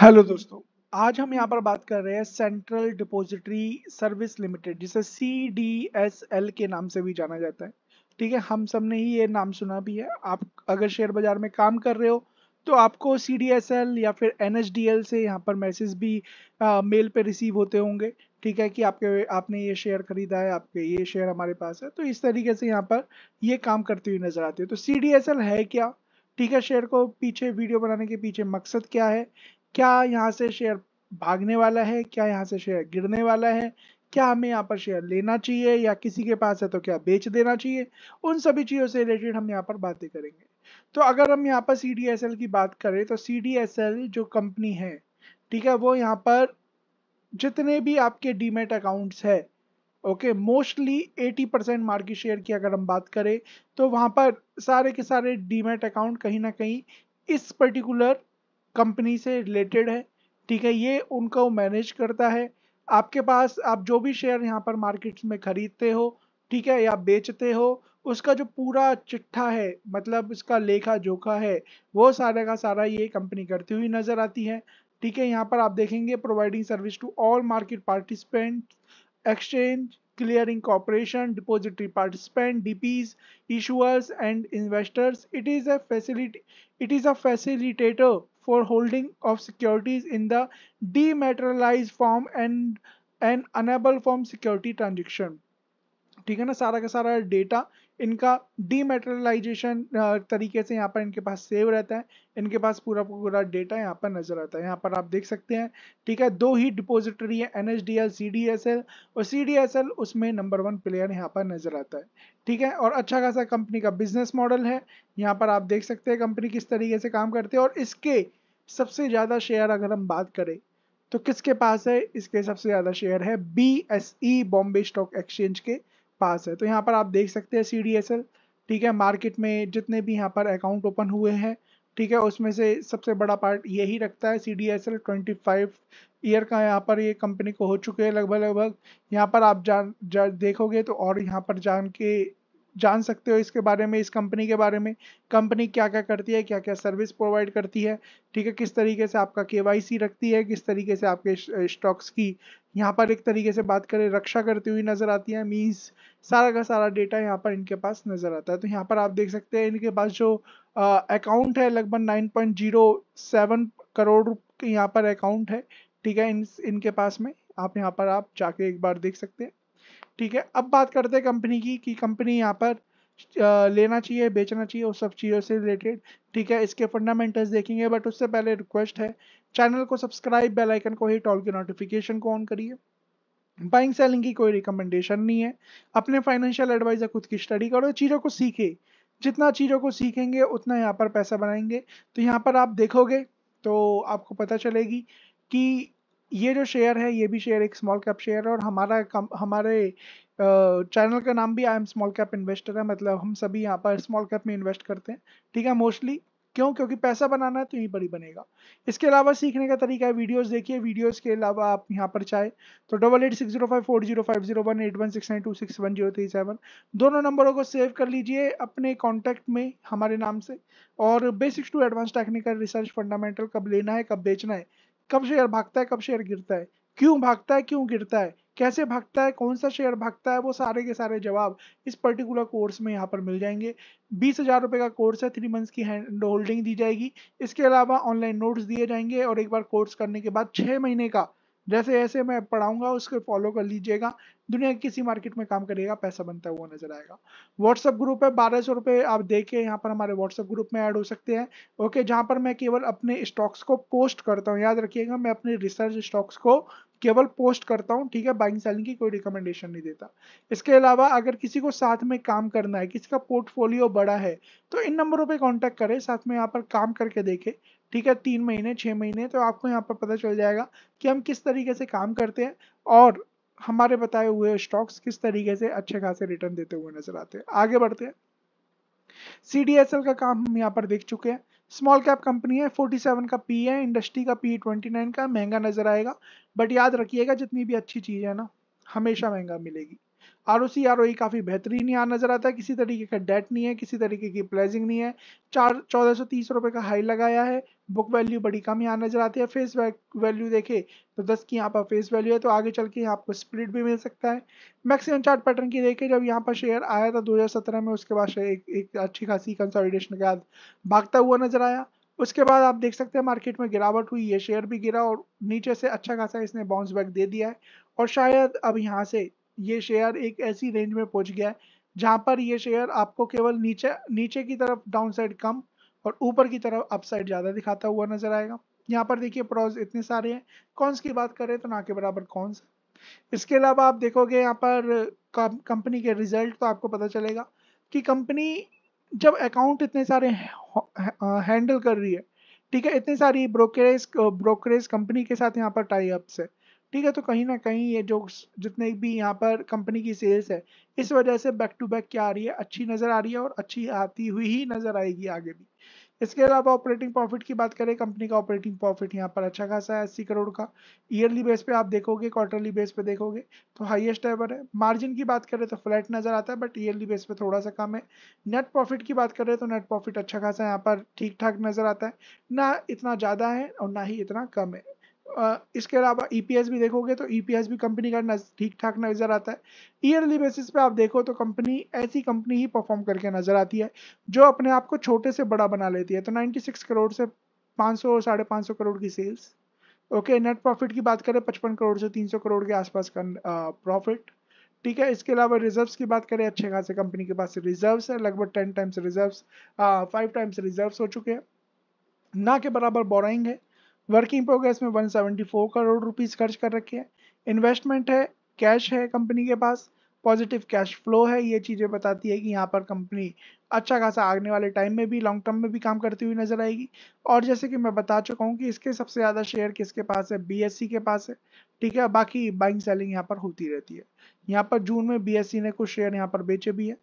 Hello दोस्तों आज हम यहाँ पर बात कर रहे हैं सेंट्रल डिपोजिटरी सर्विस लिमिटेड जिसे सी डी एस एल के नाम से भी जाना जाता है ठीक है हम सब ने ही ये नाम सुना भी है आप अगर शेयर बाजार में काम कर रहे हो तो आपको सी डी एस एल या फिर एन डी एल से यहाँ पर मैसेज भी आ, मेल पे रिसीव होते होंगे ठीक है कि आपके आपने ये शेयर खरीदा है आपके ये शेयर हमारे पास है तो इस तरीके से यहाँ पर ये काम करती हुई नजर आती है तो सी डी एस एल है क्या ठीक है शेयर को पीछे वीडियो बनाने के पीछे मकसद क्या है क्या यहाँ से शेयर भागने वाला है क्या यहाँ से शेयर गिरने वाला है क्या हमें यहाँ पर शेयर लेना चाहिए या किसी के पास है तो क्या बेच देना चाहिए उन सभी चीज़ों से रिलेटेड हम यहाँ पर बातें करेंगे तो अगर हम यहाँ पर सी की बात करें तो सी जो कंपनी है ठीक है वो यहाँ पर जितने भी आपके डीमेट अकाउंट्स है okay mostly 80 percent market share की अगर हम बात करें तो वहाँ पर सारे के सारे डीमेट अकाउंट कहीं ना कहीं इस पर्टिकुलर कंपनी से रिलेटेड है ठीक है ये उनको मैनेज करता है आपके पास आप जो भी शेयर यहाँ पर मार्केट्स में खरीदते हो ठीक है या बेचते हो उसका जो पूरा चिट्ठा है मतलब इसका लेखा जोखा है वो सारे का सारा ये कंपनी करती हुई नजर आती है ठीक है यहाँ पर आप देखेंगे providing service to all market participant exchange clearing corporation depository participant DPs issuers and investors it is a facility it is a facilitator for holding of securities in the dematerialized form and an unable form security transaction. ठीक है ना सारा का सारा data इनका डीमेटेरियलाइजेशन तरीके से यहाँ पर इनके पास सेव रहता है इनके पास पूरा पूरा डेटा यहाँ पर नजर आता है यहाँ पर आप देख सकते हैं ठीक है दो ही डिपोजिटरी है N S D L C D S L और सी डी एस एल उसमें नंबर वन प्लेयर यहाँ पर नजर आता है ठीक है और अच्छा खासा कंपनी का बिजनेस मॉडल है यहाँ पर आप देख सकते हैं कंपनी किस तरीके से काम करते हैं और इसके सबसे ज़्यादा शेयर अगर हम बात करें तो किसके पास है इसके सबसे ज़्यादा शेयर है B S E Bombay stock exchange के पास है तो यहाँ पर आप देख सकते हैं सी डी एस एल ठीक है मार्केट में जितने भी यहाँ पर अकाउंट ओपन हुए हैं ठीक है उसमें से सबसे बड़ा पार्ट यही रखता है C D S L twenty five year का यहाँ पर ये कंपनी को हो चुके हैं लगभग लगभग यहाँ पर आप जान जा देखोगे तो और यहाँ पर जान के जान सकते हो इसके बारे में इस कंपनी के बारे में कंपनी क्या क्या करती है क्या क्या सर्विस प्रोवाइड करती है ठीक है किस तरीके से आपका के रखती है किस तरीके से आपके स्टॉक्स की यहाँ पर एक तरीके से बात करें रक्षा करती हुई नज़र आती है मीन्स सारा का सारा डेटा यहाँ पर इनके पास नज़र आता है तो यहाँ पर आप देख सकते हैं इनके पास जो अकाउंट है लगभग नाइन करोड़ के यहाँ पर अकाउंट है ठीक है इन इनके पास में आप यहाँ पर आप जाके एक बार देख सकते हैं ठीक है अब बात करते हैं कंपनी की कि कंपनी यहाँ पर लेना चाहिए बेचना चाहिए उस सब चीज़ों से रिलेटेड ठीक है इसके फंडामेंटल्स देखेंगे बट उससे पहले रिक्वेस्ट है चैनल को सब्सक्राइब बेल आइकन को ही टॉल के नोटिफिकेशन को ऑन करिए बाइंग सेलिंग की कोई रिकमेंडेशन नहीं है अपने फाइनेंशियल एडवाइजर खुद की स्टडी करो चीज़ों को सीखे जितना चीज़ों को सीखेंगे उतना यहाँ पर पैसा बनाएंगे तो यहाँ पर आप देखोगे तो आपको पता चलेगी कि ये जो शेयर है ये भी शेयर एक स्मॉल कैप शेयर है और हमारा कम, हमारे चैनल का नाम भी I M small cap investor है मतलब हम सभी यहाँ पर स्मॉल कैप में इन्वेस्ट करते हैं ठीक है मोस्टली क्यों क्योंकि पैसा बनाना है तो यहीं पर ही बनेगा इसके अलावा सीखने का तरीका है वीडियोस देखिए वीडियोस के अलावा आप यहाँ पर चाहे तो double eight six zero five four zero five zero one eight one six nine two six one zero three seven दोनों नंबरों को सेव कर लीजिए अपने कॉन्टैक्ट में हमारे नाम से और basics to advance technical research fundamental कब लेना है कब बेचना है कब शेयर भागता है कब शेयर गिरता है क्यों भागता है क्यों गिरता है कैसे भागता है कौन सा शेयर भागता है वो सारे के सारे जवाब इस पर्टिकुलर कोर्स में यहाँ पर मिल जाएंगे बीस हज़ार रुपये का कोर्स है थ्री मंथ्स की हैंड होल्डिंग दी जाएगी इसके अलावा ऑनलाइन नोट्स दिए जाएंगे और एक बार कोर्स करने के बाद छः महीने का जैसे जैसे मैं पढ़ाऊंगा उसको फॉलो कर लीजिएगा दुनिया किसी मार्केट में काम करिएगा पैसा बनता हुआ नजर आएगा व्हाट्सअप ग्रुप है बारह सौ रुपये आप देखिए यहाँ पर हमारे व्हाट्सअप ग्रुप में ऐड हो सकते हैं ओके जहाँ पर मैं केवल अपने स्टॉक्स को पोस्ट करता हूँ याद रखिएगा मैं अपने रिसर्च स्टॉक्स को केवल पोस्ट करता हूँ ठीक है बाइंग सेलिंग की कोई रिकमेंडेशन नहीं देता इसके अलावा अगर किसी को साथ में काम करना है किसी का पोर्टफोलियो बड़ा है तो इन नंबरों पे कांटेक्ट करें साथ में यहाँ पर काम करके देखें ठीक है तीन महीने छः महीने तो आपको यहाँ पर पता चल जाएगा कि हम किस तरीके से काम करते हैं और हमारे बताए हुए स्टॉक्स किस तरीके से अच्छे खासे रिटर्न देते हुए नजर आते हैं आगे बढ़ते हैं सी का काम हम यहाँ पर देख चुके हैं स्मॉल कैप कंपनी है 47 का पी है इंडस्ट्री का पी 29 का महंगा नजर आएगा बट याद रखिएगा जितनी भी अच्छी चीज़ है ना हमेशा महंगा मिलेगी R O C R O e काफ़ी बेहतरीन यहाँ नज़र आता है किसी तरीके का डेट नहीं है किसी तरीके की प्लेजिंग नहीं है चार चौदह सौ तीस रुपये का हाई लगाया है बुक वैल्यू बड़ी कम यहाँ नज़र आती है फेस वैल्यू देखे तो दस की यहाँ पर फेस वैल्यू है तो आगे चल के यहाँ आपको स्प्लिट भी मिल सकता है मैक्सिमम चार्ट पैटर्न की देखें जब यहाँ पर शेयर आया था सत्रह में उसके बाद शेयर एक, एक अच्छी खासी कंसोलिडेशन के बाद भागता हुआ नज़र आया उसके बाद आप देख सकते हैं मार्केट में गिरावट हुई ये शेयर भी गिरा और नीचे से अच्छा खासा इसने बाउंस बैक दे दिया है और शायद अब यहाँ से ये शेयर एक ऐसी रेंज में पहुंच गया है जहां पर ये शेयर आपको केवल नीचे नीचे की तरफ डाउनसाइड कम और ऊपर की तरफ अपसाइड ज़्यादा दिखाता हुआ नजर आएगा यहाँ पर देखिए प्रोज इतने सारे हैं कौनस की बात करें तो ना के बराबर कौनस इसके अलावा आप देखोगे यहाँ पर कंपनी के रिजल्ट तो आपको पता चलेगा कि कंपनी जब अकाउंट इतने सारे हैंडल कर रही है ठीक है इतने सारी ब्रोकरेज ब्रोकरेज कंपनी के साथ यहाँ पर टाई अप्स है ठीक है तो कहीं ना कहीं ये जो जितने भी यहाँ पर कंपनी की सेल्स है इस वजह से बैक टू बैक क्या आ रही है अच्छी नज़र आ रही है और अच्छी आती हुई ही नज़र आएगी आगे भी इसके अलावा ऑपरेटिंग प्रॉफिट की बात करें कंपनी का ऑपरेटिंग प्रॉफिट यहाँ पर अच्छा खासा है अस्सी करोड़ का ईयरली बेस पे आप देखोगे क्वार्टरली बेस पे देखोगे तो हाईएस्ट एवर है मार्जिन की बात करें तो फ्लैट नज़र आता है बट ईयरली बेस पे थोड़ा सा कम है नेट प्रॉफिट की बात करें तो नेट प्रॉफिट अच्छा खासा यहाँ पर ठीक ठाक नज़र आता है ना इतना ज़्यादा है और ना ही इतना कम है इसके अलावा ई e भी देखोगे तो ई e भी कंपनी का ठीक ठाक नज़र आता है ईयरली बेसिस पे आप देखो तो कंपनी ऐसी कंपनी ही परफॉर्म करके नज़र आती है जो अपने आप को छोटे से बड़ा बना लेती है तो 96 करोड़ से 500 और साढ़े पाँच करोड़ की सेल्स ओके नेट प्रॉफिट की बात करें पचपन करोड़ से 300 करोड़ के आसपास का प्रॉफिट ठीक है इसके अलावा रिजर्व्स की बात करें अच्छे खासे कंपनी के पास रिजर्व्स है लगभग ten times reserves five times reserves हो चुके हैं ना के बराबर बोराइंग है वर्किंग प्रोग्रेस में 174 करोड़ रुपीस खर्च कर रखे हैं इन्वेस्टमेंट है कैश है कंपनी के पास पॉजिटिव कैश फ्लो है ये चीज़ें बताती है कि यहाँ पर कंपनी अच्छा खासा आगने वाले टाइम में भी लॉन्ग टर्म में भी काम करती हुई नजर आएगी और जैसे कि मैं बता चुका हूँ कि इसके सबसे ज़्यादा शेयर किसके पास है बी e के पास है ठीक है बाकी बाइंग सेलिंग यहाँ पर होती रहती है यहाँ पर जून में बी e ने कुछ शेयर यहाँ पर बेचे भी है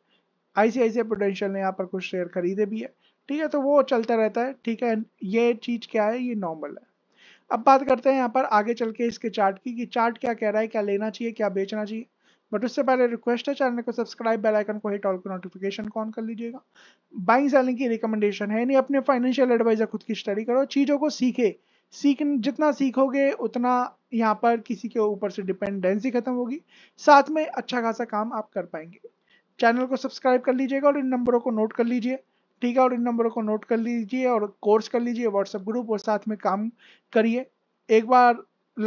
आईसीआईसी पोटेंशियल ने यहाँ पर कुछ शेयर खरीदे भी है ठीक है तो वो चलता रहता है ठीक है ये चीज़ क्या है ये नॉर्मल है अब बात करते हैं यहाँ पर आगे चल के इसके चार्ट की कि चार्ट क्या कह रहा है क्या लेना चाहिए क्या बेचना चाहिए बट उससे पहले रिक्वेस्ट है चैनल को सब्सक्राइब बेल आइकन को हिट ऑल को नोटिफिकेशन ऑन कर लीजिएगा बाइंग सेलिंग की रिकमेंडेशन है यानी अपने फाइनेंशियल एडवाइजर खुद की स्टडी करो चीज़ों को सीखे सीख जितना सीखोगे उतना यहाँ पर किसी के ऊपर से डिपेंडेंसी खत्म होगी साथ में अच्छा खासा काम आप कर पाएंगे चैनल को सब्सक्राइब कर लीजिएगा और इन नंबरों को नोट कर लीजिए ठीक है और इन नंबरों को नोट कर लीजिए और कोर्स कर लीजिए व्हाट्सएप ग्रुप और साथ में काम करिए एक बार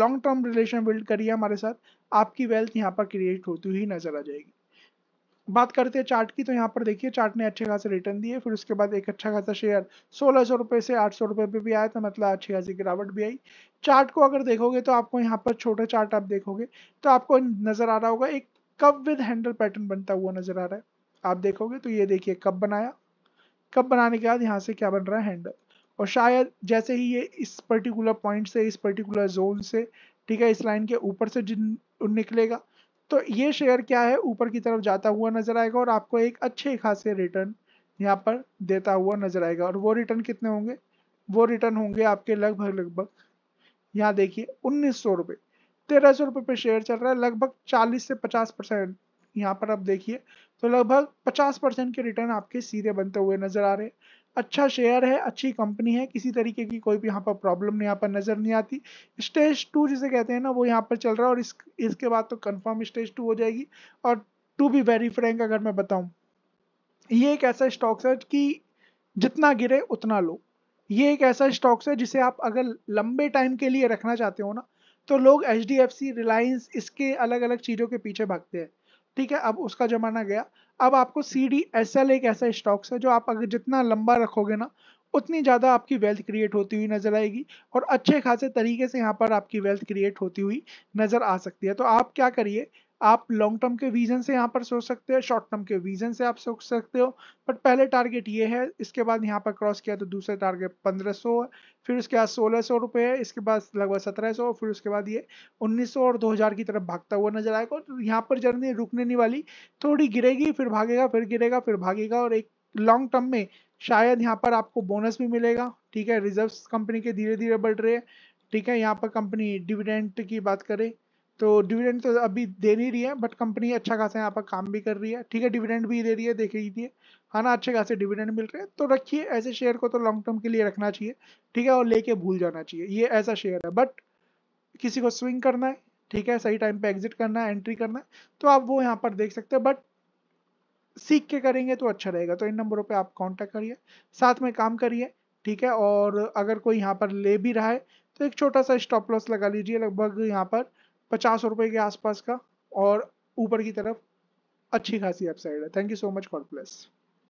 लॉन्ग टर्म रिलेशन बिल्ड करिए हमारे साथ आपकी वेल्थ यहाँ पर क्रिएट होती हुई नजर आ जाएगी बात करते हैं चार्ट की तो यहाँ पर देखिए चार्ट ने अच्छे खासे रिटर्न दिए फिर उसके बाद एक अच्छा खासा शेयर सोलह सौ रुपये से आठ सौ रुपये पे भी आया था मतलब अच्छी खासी गिरावट भी आई चार्ट को अगर देखोगे तो आपको यहाँ पर छोटा चार्ट आप देखोगे तो आपको नजर आ रहा होगा एक कप विद हैंडल पैटर्न बनता हुआ नजर आ रहा है आप देखोगे तो ये देखिए कप बनाया कप बनाने के बाद यहाँ से क्या बन रहा है हैंडल और शायद जैसे ही ये इस पर्टिकुलर पॉइंट से इस पर्टिकुलर जोन से ठीक है इस लाइन के ऊपर से जिन निकलेगा तो ये शेयर क्या है ऊपर की तरफ जाता हुआ नजर आएगा और आपको एक अच्छे खासे रिटर्न यहाँ पर देता हुआ नजर आएगा और वो रिटर्न कितने होंगे वो रिटर्न होंगे आपके लगभग लगभग यहाँ देखिए उन्नीस सौ रुपये तेरह सौ रुपये पे शेयर चल रहा है लगभग चालीस से पचास परसेंट यहाँ पर आप देखिए तो लगभग 50 परसेंट के रिटर्न आपके सीधे बनते हुए नजर आ रहे हैं अच्छा शेयर है अच्छी कंपनी है किसी तरीके की कोई भी यहाँ पर प्रॉब्लम यहाँ पर नज़र नहीं आती स्टेज टू जिसे कहते हैं ना वो यहाँ पर चल रहा है और इस इसके बाद तो कन्फर्म स्टेज टू हो जाएगी और टू बी वेरी फ्रेंक अगर मैं बताऊँ ये एक ऐसा स्टॉक है कि जितना गिरे उतना लो ये एक ऐसा स्टॉक्स है जिसे आप अगर लंबे टाइम के लिए रखना चाहते हो ना तो लोग H D F C Reliance इसके अलग अलग चीज़ों के पीछे भागते हैं ठीक है अब उसका जमाना गया अब आपको सी डी एस एल एक ऐसा स्टॉक्स है जो आप अगर जितना लंबा रखोगे ना उतनी ज़्यादा आपकी वेल्थ क्रिएट होती हुई नज़र आएगी और अच्छे खासे तरीके से यहाँ पर आपकी वेल्थ क्रिएट होती हुई नज़र आ सकती है तो आप क्या करिए आप लॉन्ग टर्म के विजन से यहाँ पर सोच सकते हो शॉर्ट टर्म के विजन से आप सोच सकते हो बट पहले टारगेट ये है इसके बाद यहाँ पर क्रॉस किया तो दूसरा टारगेट पंद्रह सौ फिर उसके बाद सोलह सौ रुपये है इसके बाद लगभग सत्रह सौ फिर उसके बाद ये उन्नीस सौ और दो हज़ार की तरफ भागता हुआ नजर आएगा तो यहाँ पर जर्नी रुकने नहीं वाली थोड़ी गिरेगी फिर भागेगा फिर गिरेगा फिर भागेगा और एक लॉन्ग टर्म में शायद यहाँ पर आपको बोनस भी मिलेगा ठीक है रिजर्व कंपनी के धीरे धीरे बढ़ रहे हैं ठीक है यहाँ पर कंपनी डिविडेंट की बात करें तो डिविडेंड तो अभी दे नहीं रही है बट कंपनी अच्छा खासा यहाँ पर काम भी कर रही है ठीक है डिविडेंड भी दे रही है देख लीजिए है हाँ ना अच्छे खासे डिविडेंड मिल रहे हैं तो रखिए ऐसे शेयर को तो लॉन्ग टर्म के लिए रखना चाहिए ठीक है और लेके भूल जाना चाहिए ये ऐसा शेयर है बट किसी को स्विंग करना है ठीक है सही टाइम पे एग्जिट करना है एंट्री करना है तो आप वो यहाँ पर देख सकते हैं बट सीख के करेंगे तो अच्छा रहेगा तो इन नंबरों पे आप कांटेक्ट करिए साथ में काम करिए ठीक है और अगर कोई यहाँ पर ले भी रहा है तो एक छोटा सा स्टॉप लॉस लगा लीजिए लगभग यहाँ पर पचास रुपए के आसपास का और ऊपर की तरफ अच्छी खासी अपसाइड है thank you so much for plus